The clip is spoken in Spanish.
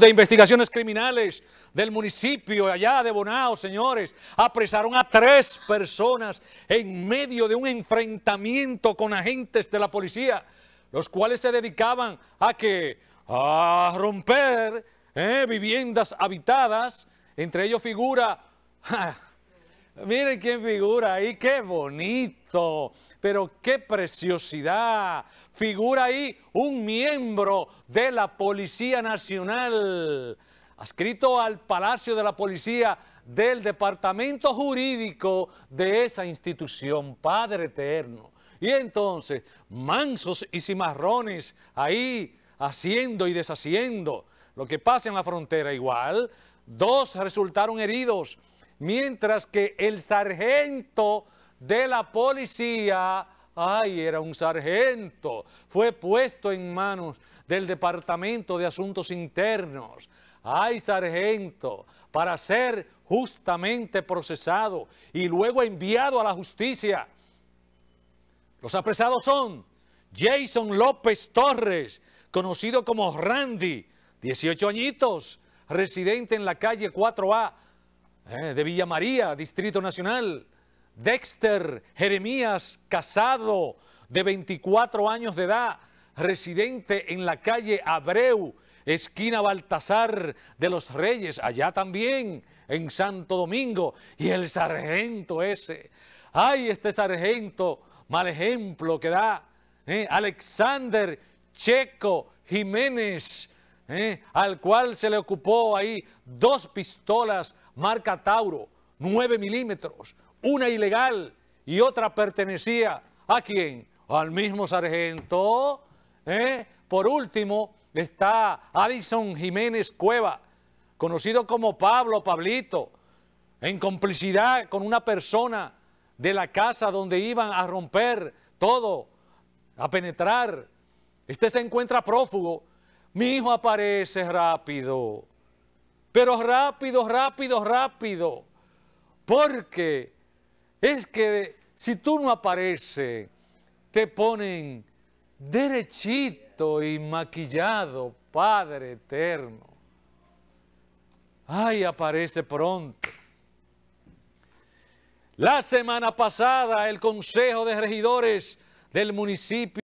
de Investigaciones Criminales del municipio allá de Bonao, señores, apresaron a tres personas en medio de un enfrentamiento con agentes de la policía, los cuales se dedicaban a que a romper eh, viviendas habitadas, entre ellos figura, miren quién figura ahí, qué bonito pero qué preciosidad. Figura ahí un miembro de la Policía Nacional, adscrito al Palacio de la Policía del Departamento Jurídico de esa institución, Padre Eterno. Y entonces, mansos y cimarrones ahí haciendo y deshaciendo. Lo que pasa en la frontera igual, dos resultaron heridos, mientras que el sargento de la policía, ay, era un sargento, fue puesto en manos del Departamento de Asuntos Internos, ay, sargento, para ser justamente procesado y luego enviado a la justicia. Los apresados son Jason López Torres, conocido como Randy, 18 añitos, residente en la calle 4A eh, de Villa María, Distrito Nacional. Dexter Jeremías Casado, de 24 años de edad, residente en la calle Abreu, esquina Baltasar de los Reyes, allá también en Santo Domingo, y el sargento ese. ¡Ay, este sargento! Mal ejemplo que da ¿eh? Alexander Checo Jiménez, ¿eh? al cual se le ocupó ahí dos pistolas marca Tauro. 9 milímetros, una ilegal y otra pertenecía a quién? Al mismo sargento. ¿eh? Por último está Addison Jiménez Cueva, conocido como Pablo Pablito, en complicidad con una persona de la casa donde iban a romper todo, a penetrar. Este se encuentra prófugo. Mi hijo aparece rápido, pero rápido, rápido, rápido. Porque es que si tú no apareces, te ponen derechito y maquillado, Padre eterno. Ay, aparece pronto. La semana pasada el Consejo de Regidores del municipio